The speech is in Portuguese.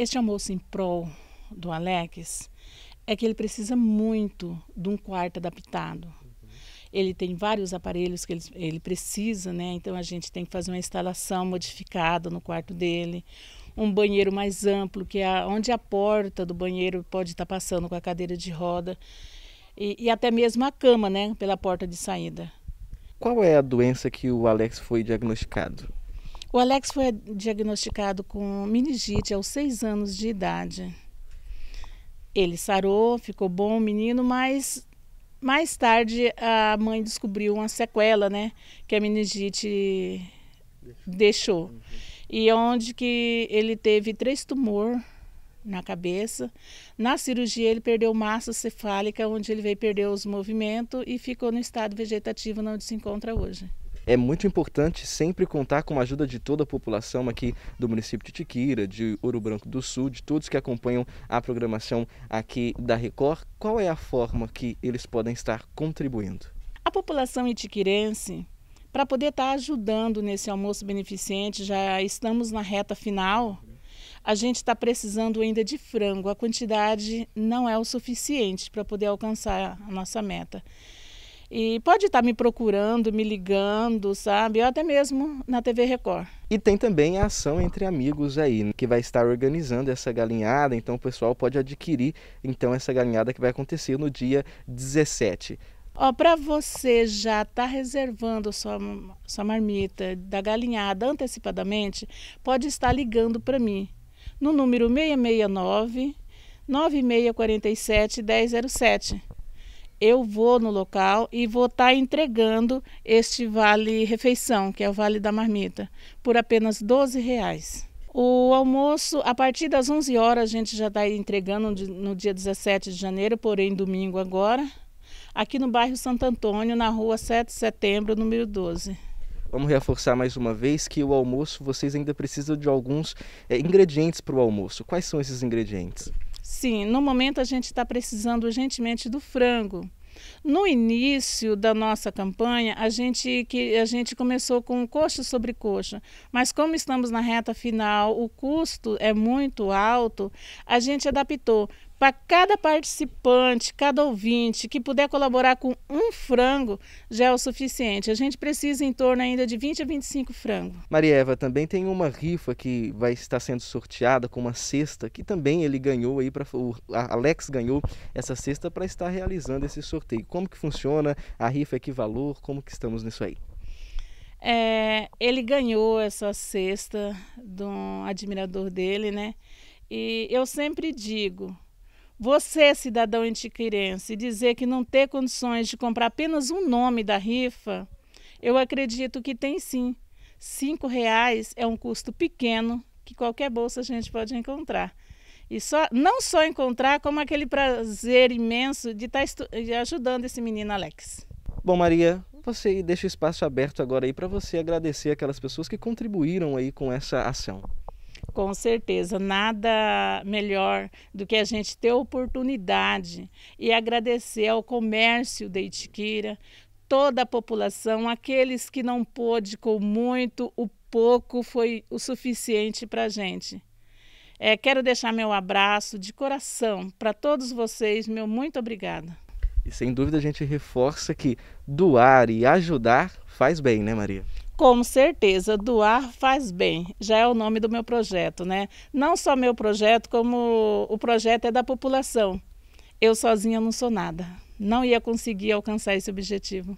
Este almoço em prol do Alex é que ele precisa muito de um quarto adaptado. Uhum. Ele tem vários aparelhos que ele, ele, precisa, né? Então a gente tem que fazer uma instalação modificada no quarto dele, um banheiro mais amplo, que é onde a porta do banheiro pode estar passando com a cadeira de roda e, e até mesmo a cama, né? Pela porta de saída. Qual é a doença que o Alex foi diagnosticado? O Alex foi diagnosticado com meningite aos seis anos de idade. Ele sarou, ficou bom o menino, mas mais tarde a mãe descobriu uma sequela, né? Que a meningite deixou. deixou. Uhum. E onde que ele teve três tumores na cabeça. Na cirurgia ele perdeu massa cefálica, onde ele veio perder os movimentos e ficou no estado vegetativo onde se encontra hoje é muito importante sempre contar com a ajuda de toda a população aqui do município de Tiquira, de Ouro Branco do Sul, de todos que acompanham a programação aqui da Record. Qual é a forma que eles podem estar contribuindo? A população itiquirense, para poder estar ajudando nesse almoço beneficente, já estamos na reta final. A gente está precisando ainda de frango. A quantidade não é o suficiente para poder alcançar a nossa meta. E pode estar tá me procurando, me ligando, sabe? Ou até mesmo na TV Record. E tem também a ação entre amigos aí, né, que vai estar organizando essa galinhada, então o pessoal pode adquirir então essa galinhada que vai acontecer no dia 17. Ó, para você já estar tá reservando sua, sua marmita da galinhada antecipadamente, pode estar ligando para mim no número 669 9647 1007 eu vou no local e vou estar tá entregando este vale refeição, que é o vale da marmita, por apenas 12 reais. O almoço, a partir das 11 horas, a gente já está entregando no dia 17 de janeiro, porém domingo agora, aqui no bairro Santo Antônio, na rua 7 de setembro, número 12. Vamos reforçar mais uma vez que o almoço, vocês ainda precisam de alguns é, ingredientes para o almoço. Quais são esses ingredientes? Sim, no momento a gente está precisando urgentemente do frango. No início da nossa campanha, a gente, que, a gente começou com coxa sobre coxa, mas como estamos na reta final, o custo é muito alto, a gente adaptou. Para cada participante, cada ouvinte que puder colaborar com um frango, já é o suficiente. A gente precisa em torno ainda de 20 a 25 frangos. Maria Eva, também tem uma rifa que vai estar sendo sorteada com uma cesta que também ele ganhou aí para o Alex ganhou essa cesta para estar realizando esse sorteio. Como que funciona a rifa? É que valor? Como que estamos nisso aí? É, ele ganhou essa cesta de um admirador dele, né? E eu sempre digo, você, cidadão antiquirense, dizer que não ter condições de comprar apenas um nome da rifa, eu acredito que tem sim. Cinco reais é um custo pequeno que qualquer bolsa a gente pode encontrar. E só, não só encontrar, como aquele prazer imenso de tá estar ajudando esse menino Alex. Bom, Maria, você deixa o espaço aberto agora aí para você agradecer aquelas pessoas que contribuíram aí com essa ação. Com certeza, nada melhor do que a gente ter oportunidade e agradecer ao comércio de Itiquira, toda a população, aqueles que não pôde com muito, o pouco foi o suficiente para a gente. É, quero deixar meu abraço de coração para todos vocês, meu muito obrigada. E sem dúvida a gente reforça que doar e ajudar faz bem, né, Maria? Como certeza, doar faz bem. Já é o nome do meu projeto, né? Não só meu projeto, como o projeto é da população. Eu sozinha não sou nada. Não ia conseguir alcançar esse objetivo.